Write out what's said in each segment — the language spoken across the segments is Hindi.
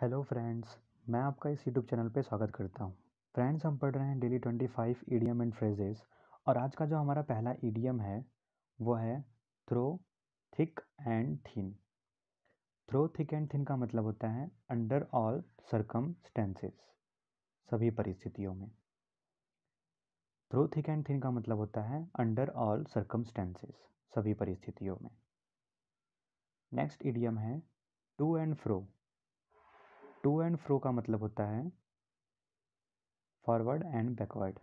हेलो फ्रेंड्स मैं आपका इस यूट्यूब चैनल पर स्वागत करता हूँ फ्रेंड्स हम पढ़ रहे हैं daily twenty five idioms and phrases और आज का जो हमारा पहला ईडियम है वो है through thick and thin through thick and thin का मतलब होता है अंडर ऑल सरकम सभी परिस्थितियों में थ्रो थिक एंड थिन का मतलब होता है अंडर ऑल सरकम सभी परिस्थितियों में नेक्स्ट ईडियम है to and fro to and fro का मतलब होता है फॉरवर्ड एंड बैकवर्ड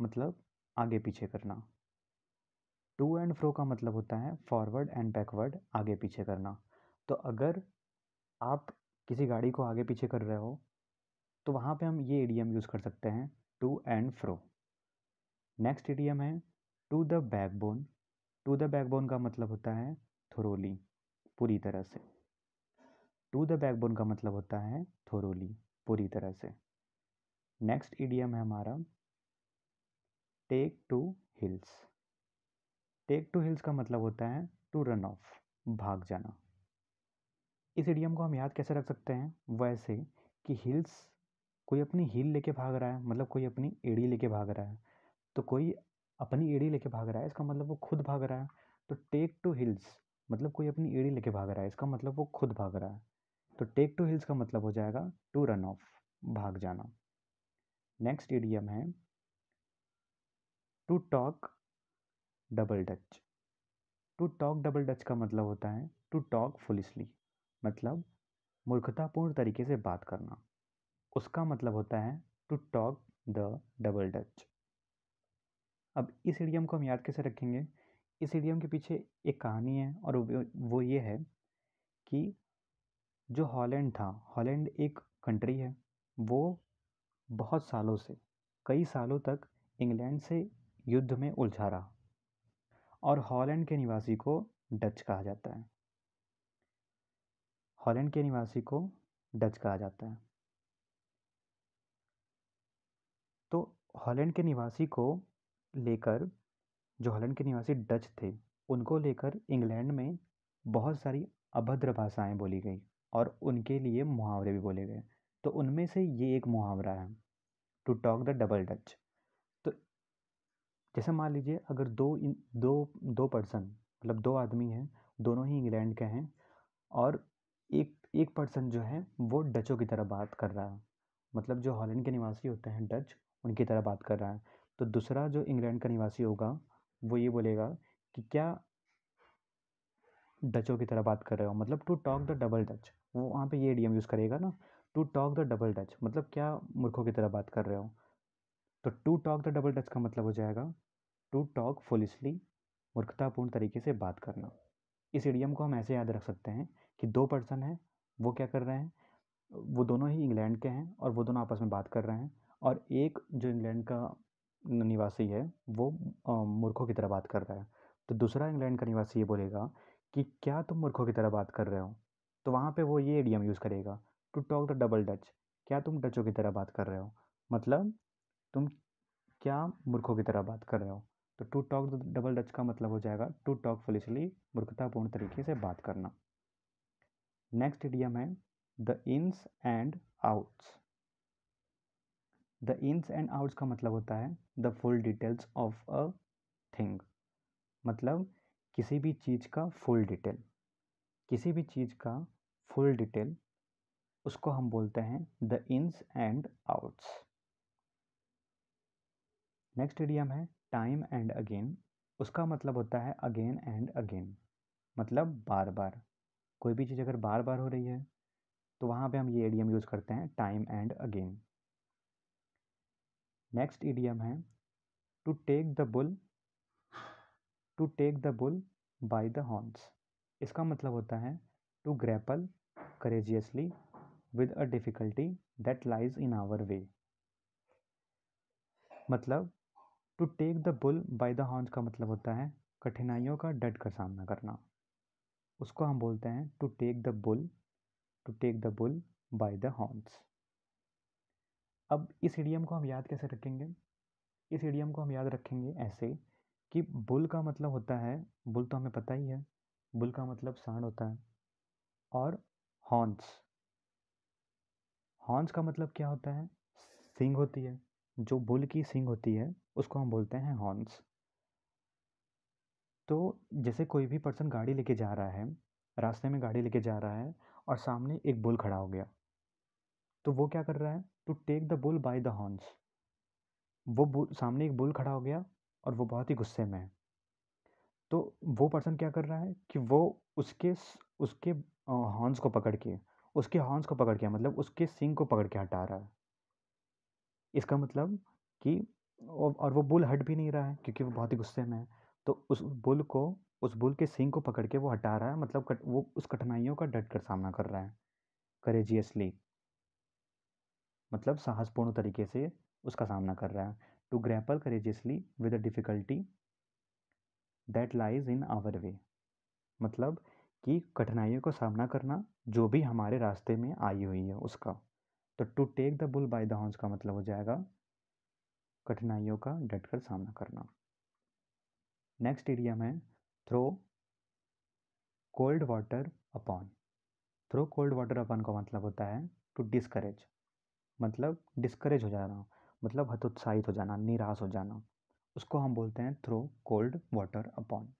मतलब आगे पीछे करना टू एंड फ्रो का मतलब होता है फॉरवर्ड एंड बैकवर्ड आगे पीछे करना तो अगर आप किसी गाड़ी को आगे पीछे कर रहे हो तो वहाँ पे हम ये एडियम यूज़ कर सकते हैं to and fro next idiom है to the backbone to the backbone का मतलब होता है थ्रोली पूरी तरह से टू द बैकबोन का मतलब होता है थोरोली पूरी तरह से नेक्स्ट इडियम है हमारा take to heels take to heels का मतलब होता है टू रन ऑफ भाग जाना इस ईडियम को हम याद कैसे रख सकते हैं वैसे कि हिल्स कोई अपनी हिल लेके भाग रहा है मतलब कोई अपनी एड़ी लेके भाग रहा है तो कोई अपनी एड़ी लेके भाग रहा है इसका मतलब वो खुद भाग रहा है तो टेक टू हिल्स मतलब कोई अपनी एड़ी लेके भाग रहा है इसका मतलब वो खुद भाग रहा है तो टेक टू हिल्स का मतलब हो जाएगा टू रन ऑफ भाग जाना नेक्स्ट एडियम है to talk double Dutch to talk double Dutch का मतलब होता है टू टॉक फुलिसली मतलब मूर्खतापूर्ण तरीके से बात करना उसका मतलब होता है to talk the double Dutch अब इस एडियम को हम याद कैसे रखेंगे इस एडियम के पीछे एक कहानी है और वो ये है कि जो हॉलैंड था हॉलैंड एक कंट्री है वो बहुत सालों से कई सालों तक इंग्लैंड से युद्ध में उलझा रहा और हॉलैंड के निवासी को डच कहा जाता है हॉलैंड के निवासी को डच कहा जाता है तो हॉलैंड के निवासी को लेकर जो हॉलैंड के निवासी डच थे उनको लेकर इंग्लैंड में बहुत सारी अभद्र भाषाएं बोली गई और उनके लिए मुहावरे भी बोले गए तो उनमें से ये एक मुहावरा है to talk the double Dutch तो जैसे मान लीजिए अगर दो इन, दो दो पर्सन मतलब दो आदमी हैं दोनों ही इंग्लैंड के हैं और एक एक पर्सन जो है वो डचों की तरह बात कर रहा है मतलब जो हॉलैंड के निवासी होते हैं डच उनकी तरह बात कर रहा है तो दूसरा जो इंग्लैंड का निवासी होगा वो ये बोलेगा कि क्या डचों की तरह बात कर रहे हो मतलब to talk the double Dutch वो वहाँ पे ये एडियम यूज़ करेगा ना to talk the double Dutch मतलब क्या मूर्खों की तरह बात कर रहे हो तो to talk the double Dutch का मतलब हो जाएगा टू टॉक फुलिसली मूर्खतापूर्ण तरीके से बात करना इस एडियम को हम ऐसे याद रख सकते हैं कि दो पर्सन हैं वो क्या कर रहे हैं वो दोनों ही इंग्लैंड के हैं और वो दोनों आपस में बात कर रहे हैं और एक जो इंग्लैंड का निवासी है वो मूर्खों की तरह बात कर रहा है तो दूसरा इंग्लैंड का निवासी ये बोलेगा कि क्या तुम मूर्खों की तरह बात कर रहे हो तो वहाँ पे वो ये एडियम यूज़ करेगा to talk the double Dutch क्या तुम डचों की तरह बात कर रहे हो मतलब तुम क्या मूर्खों की तरह बात कर रहे हो तो to talk the double Dutch का मतलब हो जाएगा टू टॉक फुलिशली मूर्खतापूर्ण तरीके से बात करना नेक्स्ट एडियम है the ins and outs the ins and outs का मतलब होता है the full details of a thing मतलब किसी भी चीज़ का फुल डिटेल किसी भी चीज़ का फुल डिटेल उसको हम बोलते हैं the ins and outs next idiom है टाइम एंड अगेन उसका मतलब होता है अगेन एंड अगेन मतलब बार बार कोई भी चीज़ अगर बार बार हो रही है तो वहाँ पे हम ये एडियम यूज़ करते हैं time and again next idiom है to take the bull to take the bull by the horns इसका मतलब होता है to grapple courageously with a difficulty that lies in our way मतलब to take the bull by the horns का मतलब होता है कठिनाइयों का डट कर सामना करना उसको हम बोलते हैं to take the bull to take the bull by the horns अब इस इडियम को हम याद कैसे रखेंगे इस इडियम को हम याद रखेंगे ऐसे कि बुल का मतलब होता है बुल तो हमें पता ही है बुल का मतलब सांड होता है और हॉर्न्स हॉर्न्स का मतलब क्या होता है सिंग होती है जो बुल की सिंग होती है उसको हम बोलते हैं हॉर्न्स तो जैसे कोई भी पर्सन गाड़ी लेके जा रहा है रास्ते में गाड़ी लेके जा रहा है और सामने एक बुल खड़ा हो गया तो वो क्या कर रहा है to take the bull by the horns वो बुल सामने एक बुल खड़ा हो गया और वो बहुत ही गुस्से में है तो वो पर्सन क्या कर रहा है कि वो उसके उसके हॉर्न्स को पकड़ के उसके हॉर्न्स को पकड़ के मतलब उसके सिंग को पकड़ के हटा रहा है इसका मतलब कि और वो बुल हट भी नहीं रहा है क्योंकि वो बहुत ही गुस्से में है तो उस बुल को उस बुल के सिंग को पकड़ के वो हटा रहा है मतलब कट, वो उस कठिनाइयों का डट कर सामना कर रहा है करेजियसली मतलब साहसपूर्ण तरीके से उसका सामना कर रहा है to grapple courageously with the difficulty that lies in our way मतलब कि कठिनाइयों का सामना करना जो भी हमारे रास्ते में आई हुई है उसका तो to take the bull by the horns का मतलब हो जाएगा कठिनाइयों का डट कर सामना करना नेक्स्ट एरिया में throw cold water upon throw cold water upon का मतलब होता है टू डिस्करेज मतलब डिस्करेज हो जाना मतलब हतोत्साहित हो जाना निराश हो जाना उसको हम बोलते हैं throw cold water upon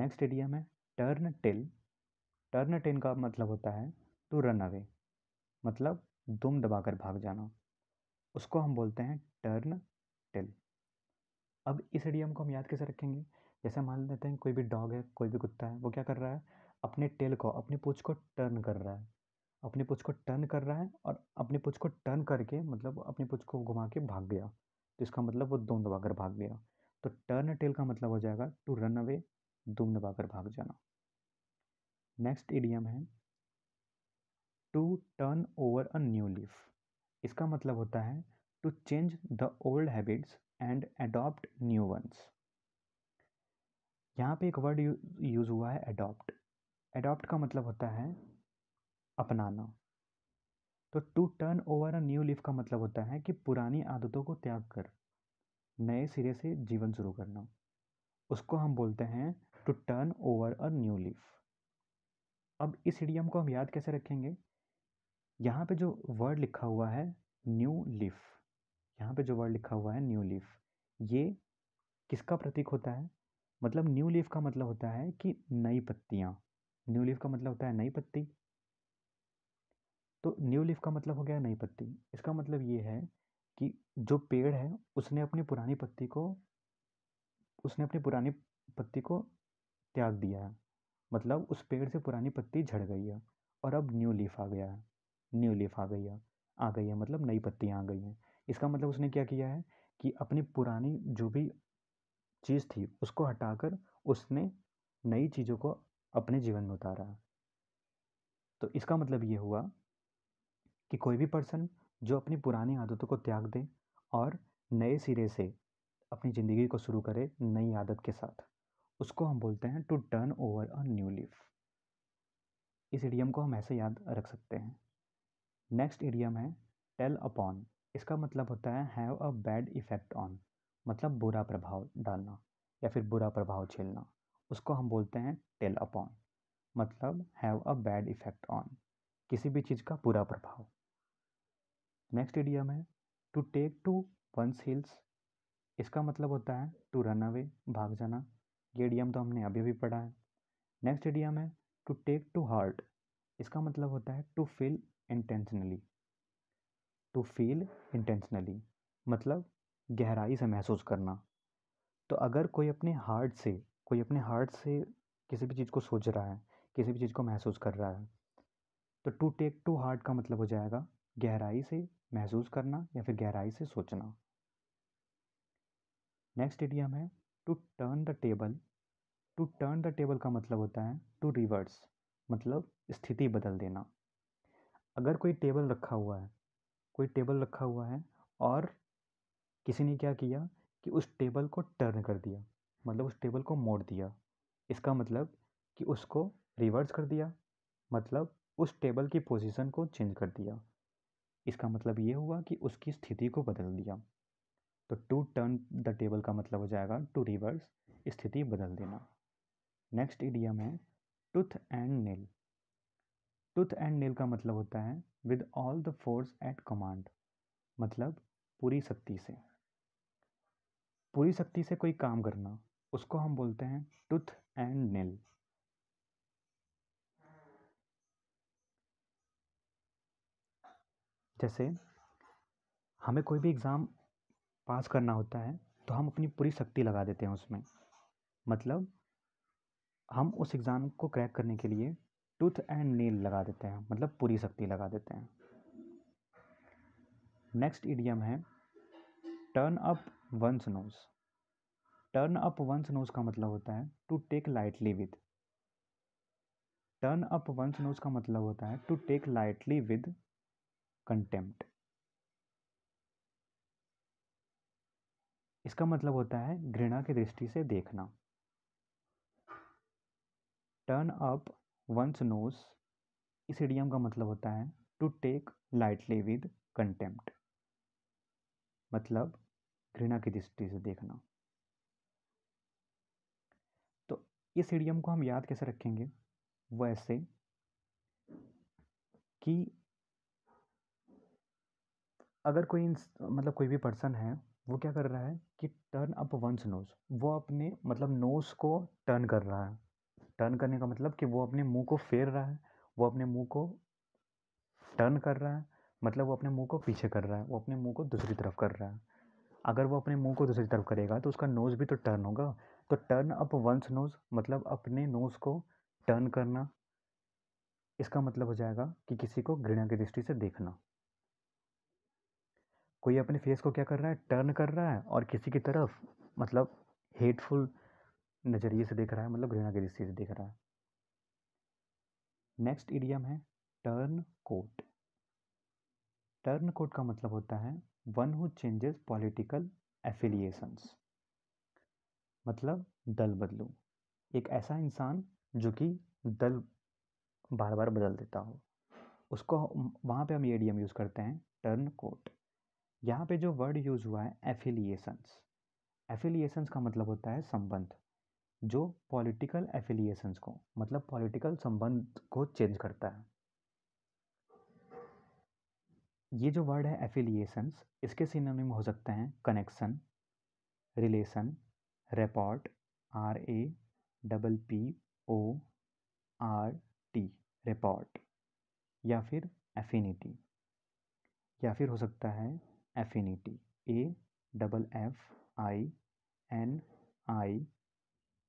next idiom है टर्न टिल टर्न टिन का मतलब होता है टू रन अवे मतलब दुम दबाकर भाग जाना उसको हम बोलते हैं टर्न टिल अब इस एडियम को हम याद कैसे रखेंगे जैसे मान लेते हैं कोई भी डॉग है कोई भी कुत्ता है वो क्या कर रहा है अपने टेल को अपनी पूछ को टर्न कर रहा है अपने पुछ को टर्न कर रहा है और अपने पुछ को टर्न करके मतलब अपने पुछ को घुमा के भाग गया तो इसका मतलब वो दुम दबाकर भाग गया तो टर्न टेल का मतलब हो जाएगा टू रन अवे दुम दबाकर भाग जाना नेक्स्ट एडियम है to turn over a new leaf इसका मतलब होता है to change the old habits and adopt new ones यहाँ पे एक वर्ड यूज़ हुआ है एडॉप्ट एडॉप्ट का मतलब होता है अपनाना तो to turn over a new leaf का मतलब होता है कि पुरानी आदतों को त्याग कर नए सिरे से जीवन शुरू करना उसको हम बोलते हैं to turn over a new leaf अब इस इडियम को हम याद कैसे रखेंगे यहाँ पे जो वर्ड लिखा हुआ है न्यू लीफ यहाँ पे जो वर्ड लिखा हुआ है न्यू लीफ ये किसका प्रतीक होता है मतलब न्यू लीफ का मतलब होता है कि नई पत्तियाँ न्यू लीफ का मतलब होता है नई पत्ती तो न्यू लीफ का मतलब हो गया नई पत्ती इसका मतलब ये है कि जो पेड़ है उसने अपनी पुरानी पत्ती को उसने अपनी पुरानी पत्ती को त्याग दिया है मतलब उस पेड़ से पुरानी पत्ती झड़ गई है और अब न्यू लीफ आ गया है न्यू लीफ आ गई है आ गई है मतलब नई पत्तियाँ आ गई हैं इसका मतलब उसने क्या किया है कि अपनी पुरानी जो भी चीज़ थी उसको हटाकर उसने नई चीज़ों को अपने जीवन में उतारा तो इसका मतलब ये हुआ कि कोई भी पर्सन जो अपनी पुरानी आदतों को त्याग दे और नए सिरे से अपनी ज़िंदगी को शुरू करे नई आदत के साथ उसको हम बोलते हैं to turn over a new leaf इस इडियम को हम ऐसे याद रख सकते हैं नेक्स्ट इडियम है टेल अपॉन इसका मतलब होता है have a bad effect on मतलब बुरा प्रभाव डालना या फिर बुरा प्रभाव झेलना उसको हम बोलते हैं टेल अपॉन मतलब have a bad effect on किसी भी चीज़ का बुरा प्रभाव नेक्स्ट एडियम है to take to one's heels इसका मतलब होता है टू रन अवे भाग जाना ये एडियम तो हमने अभी भी पढ़ा है नेक्स्ट एडियम है टू टेक टू हार्ट इसका मतलब होता है to feel intentionally to feel intentionally मतलब गहराई से महसूस करना तो अगर कोई अपने हार्ट से कोई अपने हार्ट से किसी भी चीज़ को सोच रहा है किसी भी चीज़ को महसूस कर रहा है तो टू टेक टू हार्ट का मतलब हो जाएगा गहराई से महसूस करना या फिर गहराई से सोचना नेक्स्ट एडियम है to turn the table to turn the table का मतलब होता है टू रिवर्स मतलब स्थिति बदल देना अगर कोई टेबल रखा हुआ है कोई टेबल रखा हुआ है और किसी ने क्या किया कि उस टेबल को टर्न कर दिया मतलब उस टेबल को मोड़ दिया इसका मतलब कि उसको रिवर्स कर दिया मतलब उस टेबल की पोजीशन को चेंज कर दिया इसका मतलब ये हुआ कि उसकी स्थिति को बदल दिया तो टू टर्न द टेबल का मतलब हो जाएगा टू रिवर्स स्थिति बदल देना नेक्स्ट इडियम है tooth and nail tooth and nail का मतलब होता है with all the force at command मतलब पूरी शक्ति से पूरी शक्ति से कोई काम करना उसको हम बोलते हैं टूथ एंड नेल जैसे हमें कोई भी एग्ज़ाम पास करना होता है तो हम अपनी पूरी शक्ति लगा देते हैं उसमें मतलब हम उस एग्ज़ाम को क्रैक करने के लिए टूथ एंड नील लगा देते हैं मतलब पूरी शक्ति लगा देते हैं नेक्स्ट इडियम है turn up one's nose turn up one's nose का मतलब होता है to take lightly with turn up one's nose का मतलब होता है to take lightly with contempt इसका मतलब होता है घृणा की दृष्टि से देखना टर्न अप वंस नोस इस इडियम का मतलब होता है to take lightly with contempt मतलब घृणा की दृष्टि से देखना तो इस इडियम को हम याद कैसे रखेंगे वैसे कि अगर कोई मतलब कोई भी पर्सन है वो क्या कर रहा है कि टर्न अप वंस नोज वो अपने मतलब नोज को टर्न कर रहा है टर्न करने का मतलब कि वो अपने मुंह को फेर रहा है वो अपने मुंह को टर्न कर रहा है मतलब वो अपने मुंह को पीछे कर रहा है वो अपने मुंह को दूसरी तरफ कर रहा है अगर वो अपने मुंह को दूसरी तरफ करेगा तो उसका नोज़ भी तो टर्न होगा तो टर्न अप वंस नोज़ मतलब अपने नोज़ को टर्न करना इसका मतलब हो जाएगा कि किसी को घृणा की दृष्टि से देखना कोई अपने फेस को क्या कर रहा है टर्न कर रहा है और किसी की तरफ मतलब हेटफुल नज़रिए से देख रहा है मतलब घृणा की दृष्टि से देख रहा है नेक्स्ट इडियम है टर्न कोट टर्न कोट का मतलब होता है one who changes political affiliations मतलब दल बदलू एक ऐसा इंसान जो कि दल बार बार बदल देता हो उसको वहाँ पे हम ये एडीएम यूज़ करते हैं टर्न कोट यहाँ पे जो वर्ड यूज़ हुआ है एफिलिएशंस एफिलिएशंस का मतलब होता है संबंध जो पॉलिटिकल एफिलिएशंस को मतलब पॉलिटिकल संबंध को चेंज करता है ये जो वर्ड है एफिलिएशंस इसके सिनोनिम हो सकते हैं connection relation report R A double P O R T report या फिर एफिनिटी या फिर हो सकता है affinity A double F I N I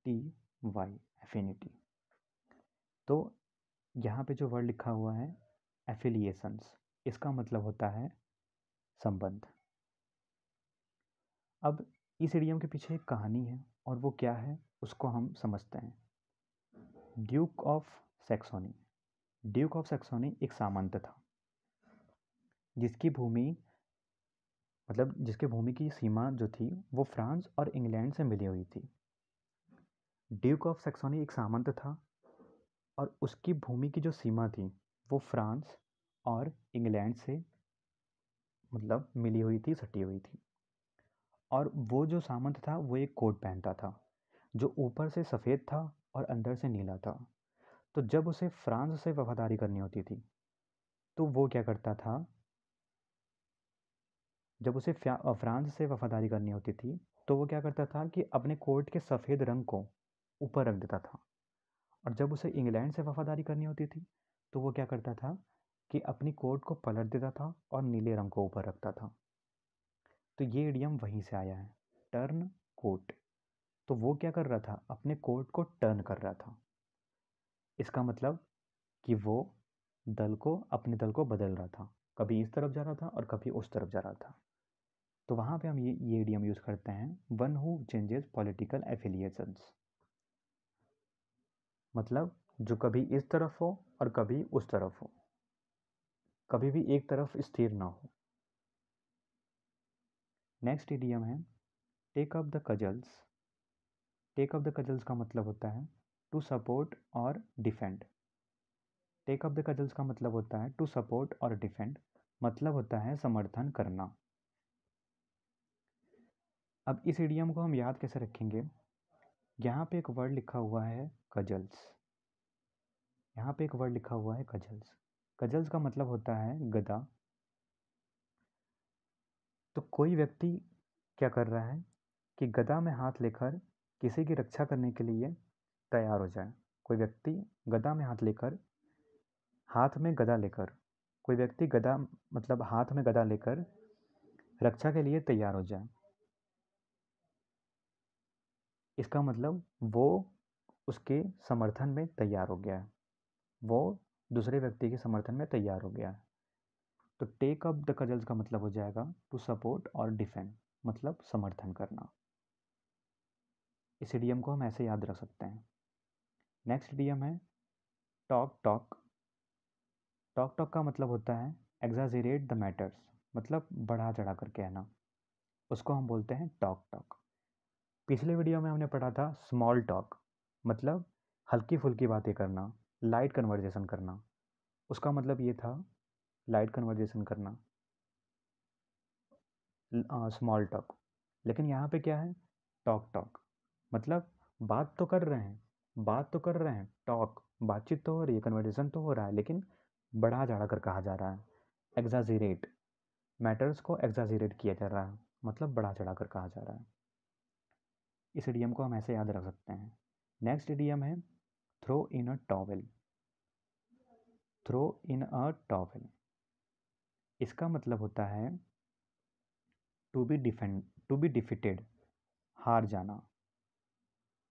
T Y affinity तो यहाँ पे जो वर्ड लिखा हुआ है एफिलिएशंस इसका मतलब होता है संबंध अब इस एडियम के पीछे एक कहानी है और वो क्या है उसको हम समझते हैं Duke of Saxony Duke of Saxony एक सामंत था जिसकी भूमि मतलब जिसके भूमि की सीमा जो थी वो फ्रांस और इंग्लैंड से मिली हुई थी ड्यूक ऑफ सेक्सोनी एक सामंत था और उसकी भूमि की जो सीमा थी वो फ्रांस और इंग्लैंड से मतलब मिली हुई थी सटी हुई थी और वो जो सामंत था वो एक कोट पहनता था जो ऊपर से सफ़ेद था और अंदर से नीला था तो जब उसे फ्रांस से वफादारी करनी होती थी तो वो क्या करता था जब उसे फ्रांस से वफादारी करनी होती थी तो वो क्या करता था कि अपने कोट के सफ़ेद रंग को ऊपर रख देता था और जब उसे इंग्लैंड से वफादारी करनी होती थी तो वो क्या करता था कि अपनी कोट को पलट देता था और नीले रंग को ऊपर रखता था तो ये एडियम वहीं से आया है टर्न कोट तो वो क्या कर रहा था अपने कोट को टर्न कर रहा था इसका मतलब कि वो दल को अपने दल को बदल रहा था कभी इस तरफ जा रहा था और कभी उस तरफ जा रहा था तो वहाँ पे हम ये ये एडियम यूज़ करते हैं one who changes political affiliations मतलब जो कभी इस तरफ हो और कभी उस तरफ हो कभी भी एक तरफ स्थिर ना हो नेक्स्ट एडियम है take up the cudgels take up the cudgels का मतलब होता है टू सपोर्ट और defend take up the cudgels का मतलब होता है टू सपोर्ट और डिफेंड मतलब होता है समर्थन करना अब इस एडियम को हम याद कैसे रखेंगे यहाँ पे एक वर्ड लिखा हुआ है कजल्स यहाँ पे एक वर्ड लिखा हुआ है कजल्स कजल्स का मतलब होता है गदा तो कोई व्यक्ति क्या कर रहा है कि गदा में हाथ लेकर किसी की रक्षा करने के लिए तैयार हो जाए कोई व्यक्ति गदा में हाथ लेकर हाथ में गदा लेकर कोई व्यक्ति गदा मतलब हाथ में गदा लेकर रक्षा के लिए तैयार हो जाए इसका मतलब वो उसके समर्थन में तैयार हो गया है वो दूसरे व्यक्ति के समर्थन में तैयार हो गया है तो टेक अप द कजल्स का मतलब हो जाएगा टू सपोर्ट और डिफेंड मतलब समर्थन करना इस डीएम को हम ऐसे याद रख सकते हैं नेक्स्ट डीएम है टॉक टॉक टॉक टॉक का मतलब होता है एग्जाजरेट द मैटर्स मतलब बढ़ा चढ़ा कर कहना उसको हम बोलते हैं टॉक टॉक पिछले वीडियो में हमने पढ़ा था स्मॉल टॉक मतलब हल्की फुल्की बातें करना लाइट कन्वर्जेशन करना उसका मतलब ये था लाइट कन्वर्जेशन करना स्मॉल uh, टॉक लेकिन यहाँ पे क्या है टॉक टॉक मतलब बात तो कर रहे हैं बात तो कर रहे हैं टॉक बातचीत तो हो रही है कन्वर्जेशन तो हो रहा है लेकिन बढ़ा चढ़ा कर कहा जा रहा है एग्जाजीरेट मैटर्स को एग्जाजीरेट किया जा रहा है मतलब बढ़ा चढ़ा कर कहा जा रहा है इस एडियम को हम ऐसे याद रख सकते हैं नेक्स्ट एडियम है throw in a towel throw in a towel इसका मतलब होता है to be defend to be defeated हार जाना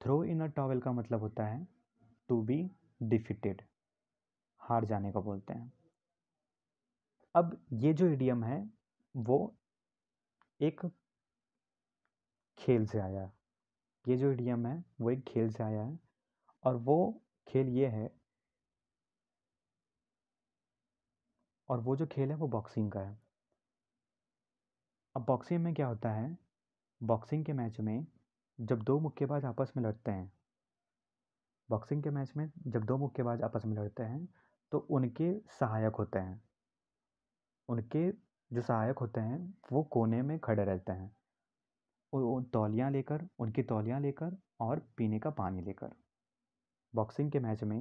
थ्रो इन अ टॉवेल का मतलब होता है टू बी डिफिटेड हार जाने को बोलते हैं अब ये जो इडियम है वो एक खेल से आया ये जो इडियम है वो एक खेल से आया है और वो खेल ये है और वो जो खेल है वो बॉक्सिंग का है अब बॉक्सिंग में क्या होता है बॉक्सिंग के मैच में जब दो मुक्केबाज आपस में लड़ते हैं बॉक्सिंग के मैच में जब दो मुक्केबाज आपस में लड़ते हैं तो उनके सहायक होते हैं उनके जो सहायक होते हैं वो कोने में खड़े रहते हैं और वो तौलियाँ लेकर उनकी तौलियाँ लेकर और पीने का पानी लेकर बॉक्सिंग के मैच में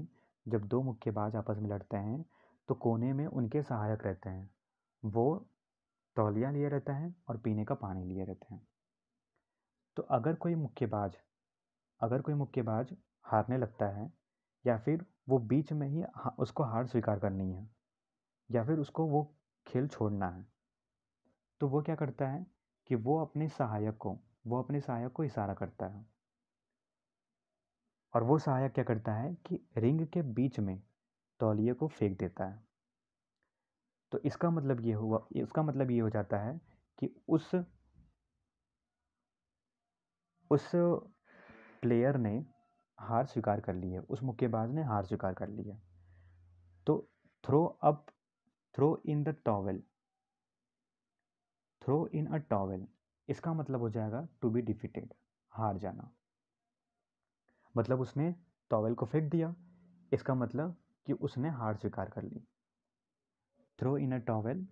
जब दो मुक्केबाज आपस में लड़ते हैं तो कोने में उनके सहायक रहते हैं वो तौलियाँ लिए रहते हैं और पीने का पानी लिए रहते हैं तो अगर कोई मुक्केबाज अगर कोई मुक्केबाज हारने लगता है या फिर वो बीच में ही उसको हार स्वीकार करनी है या फिर उसको वो खेल छोड़ना है तो वो क्या करता है कि वो अपने सहायक को वो अपने सहायक को इशारा करता है और वो सहायक क्या करता है कि रिंग के बीच में तौलिए को फेंक देता है तो इसका मतलब ये हुआ इसका मतलब ये हो जाता है कि उस उस प्लेयर ने हार स्वीकार कर ली है उस मुक्केबाज ने हार स्वीकार कर ली है तो throw up throw in the towel throw in a towel इसका मतलब हो जाएगा टू बी डिफिटेड हार जाना मतलब उसने टॉवेल को फेंक दिया इसका मतलब कि उसने हार स्वीकार कर ली थ्रो इन अ टॉवेल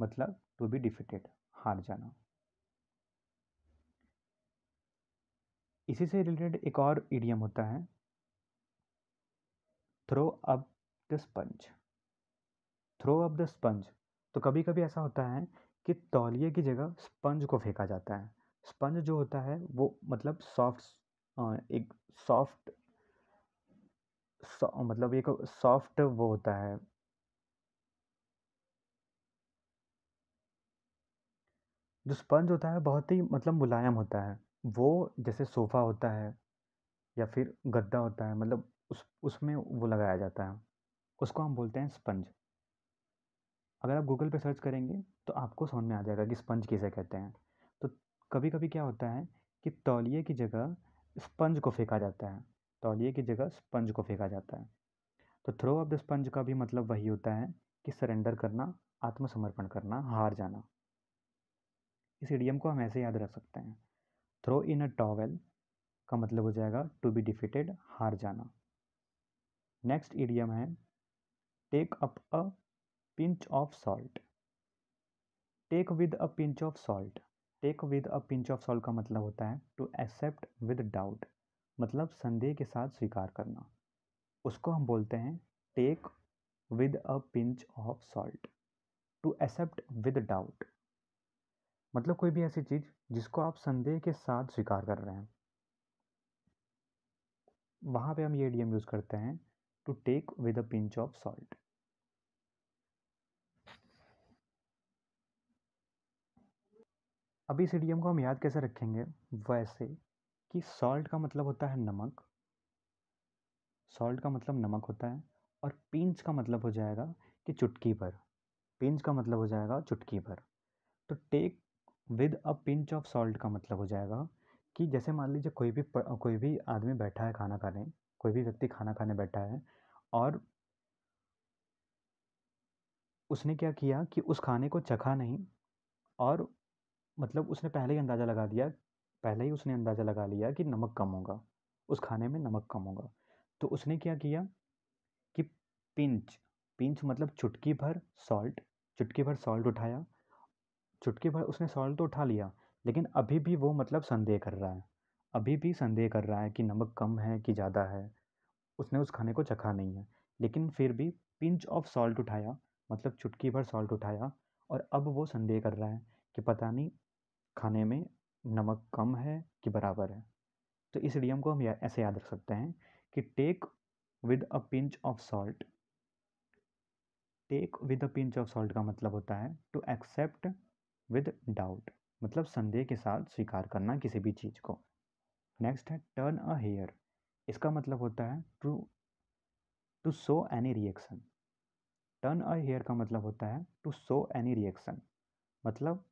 मतलब टू बी डिफिटेड हार जाना इसी से रिलेटेड एक और इडियम होता है throw up the sponge throw up the sponge तो कभी कभी ऐसा होता है कि तौलिए की जगह स्पंज को फेंका जाता है स्पंज जो होता है वो मतलब सॉफ्ट एक सॉफ्ट मतलब एक सॉफ्ट वो होता है जो स्पंज होता है बहुत ही मतलब मुलायम होता है वो जैसे सोफ़ा होता है या फिर गद्दा होता है मतलब उस उसमें वो लगाया जाता है उसको हम बोलते हैं स्पंज अगर आप गूगल पर सर्च करेंगे तो आपको समझ में आ जाएगा कि स्पंज किसे कहते हैं तो कभी कभी क्या होता है कि तौलिए की जगह स्पंज को फेंका जाता है तौलिए की जगह स्पंज को फेंका जाता है तो थ्रो ऑफ द स्पंज का भी मतलब वही होता है कि सरेंडर करना आत्मसमर्पण करना हार जाना इस इडियम को हम ऐसे याद रख सकते हैं थ्रो इन अ टॉवेल का मतलब हो जाएगा टू बी डिफिटेड हार जाना नेक्स्ट इडियम है take up a pinch of salt take with a pinch of salt take with a pinch of salt का मतलब होता है टू एक्सेप्ट विद डाउट मतलब संदेह के साथ स्वीकार करना उसको हम बोलते हैं take with a pinch of salt to accept with doubt मतलब कोई भी ऐसी चीज़ जिसको आप संदेह के साथ स्वीकार कर रहे हैं वहाँ पे हम ये डीएम यूज़ करते हैं to take with a pinch of salt अब इस इडियम को हम याद कैसे रखेंगे वैसे कि सॉल्ट का मतलब होता है नमक सॉल्ट का मतलब नमक होता है और पिंच का मतलब हो जाएगा कि चुटकी भर पिंच का मतलब हो जाएगा चुटकी भर तो take with a pinch of salt का मतलब हो जाएगा कि जैसे मान लीजिए कोई भी कोई भी आदमी बैठा है खाना खाने कोई भी व्यक्ति खाना खाने बैठा है और उसने क्या किया कि उस खाने को चखा नहीं और मतलब उसने पहले ही अंदाज़ा लगा दिया पहले ही उसने अंदाज़ा लगा लिया कि नमक कम होगा उस खाने में नमक कम होगा तो उसने क्या किया कि पिंच पिंच मतलब चुटकी भर सॉल्ट चुटकी भर सॉल्ट उठाया चुटकी भर उसने सॉल्ट तो उठा लिया लेकिन अभी भी वो मतलब संदेह कर रहा है अभी भी संदेह कर रहा है कि नमक कम है कि ज़्यादा है उसने उस खाने को चखा नहीं है लेकिन फिर भी पिंच ऑफ सॉल्ट उठाया मतलब चुटकी भर सॉल्ट उठाया और अब वो संदेह कर रहा है कि पता नहीं खाने में नमक कम है कि बराबर है तो इस इडियम को हम या, ऐसे याद रख सकते हैं कि take with a pinch of salt take with a pinch of salt का मतलब होता है टू एक्सेप्ट विद डाउट मतलब संदेह के साथ स्वीकार करना किसी भी चीज़ को नेक्स्ट है टर्न अ हेयर इसका मतलब होता है to to so any reaction turn a hair का मतलब होता है टू सो एनी रिएक्शन मतलब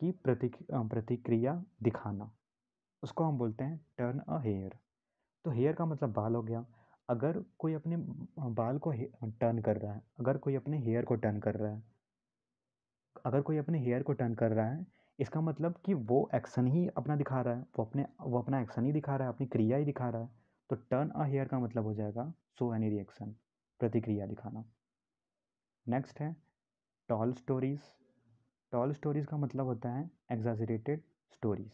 की प्रतिक प्रतिक्रिया दिखाना उसको हम बोलते हैं टर्न अ हेयर तो हेयर का मतलब बाल हो गया अगर कोई अपने बाल को टर्न कर रहा है अगर कोई अपने हेयर को टर्न कर रहा है अगर कोई अपने हेयर को टर्न कर रहा है इसका मतलब कि वो एक्शन ही अपना दिखा रहा है वो अपने वो अपना एक्शन ही दिखा रहा है अपनी क्रिया ही दिखा रहा है तो टर्न अ हेयर का मतलब हो जाएगा सो एनी रिएक्शन प्रतिक्रिया दिखाना नेक्स्ट है टॉल स्टोरीज़ टॉल स्टोरीज़ का मतलब होता है एग्जाजरेटेड स्टोरीज़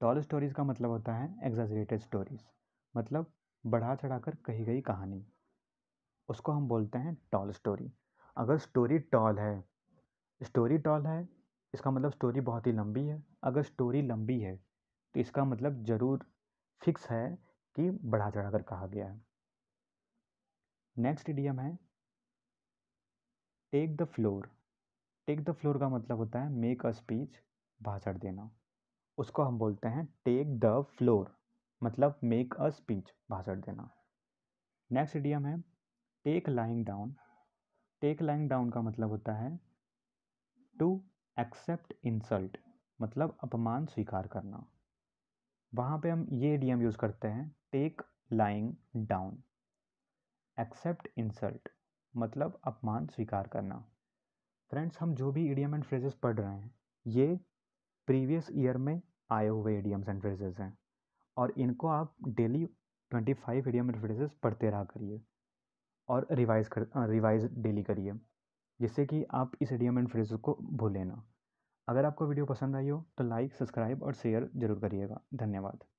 टॉल स्टोरीज़ का मतलब होता है एग्जाजरेटेड स्टोरीज़ मतलब बढ़ा चढ़ाकर कही गई कहानी उसको हम बोलते हैं टॉल स्टोरी अगर स्टोरी टॉल है स्टोरी टॉल है इसका मतलब स्टोरी बहुत ही लंबी है अगर स्टोरी लंबी है तो इसका मतलब ज़रूर फिक्स है कि बढ़ा चढ़ा कर कहा गया है नेक्स्ट इडियम है take the floor take the floor का मतलब होता है मेक अ स्पीच भाषण देना उसको हम बोलते हैं टेक द फ्लोर मतलब मेक अ स्पीच भाषण देना नेक्स्ट इडियम है take lying down take lying down का मतलब होता है टू एक्सेप्ट इंसल्ट मतलब अपमान स्वीकार करना वहाँ पे हम ये इडियम यूज़ करते हैं take lying down accept insult मतलब अपमान स्वीकार करना फ्रेंड्स हम जो भी इडियम एंड फ्रेजेस पढ़ रहे हैं ये प्रीवियस ईयर में आए हुए इडियम्स एंड फ्रेजेस हैं और इनको आप daily twenty five idiom and phrases पढ़ते रहा करिए और रिवाइज कर रिवाइज डेली करिए जिससे कि आप इस इडियम एंड फ्रेजेस को भूलें ना अगर आपको वीडियो पसंद आई हो तो लाइक सब्सक्राइब और शेयर ज़रूर करिएगा धन्यवाद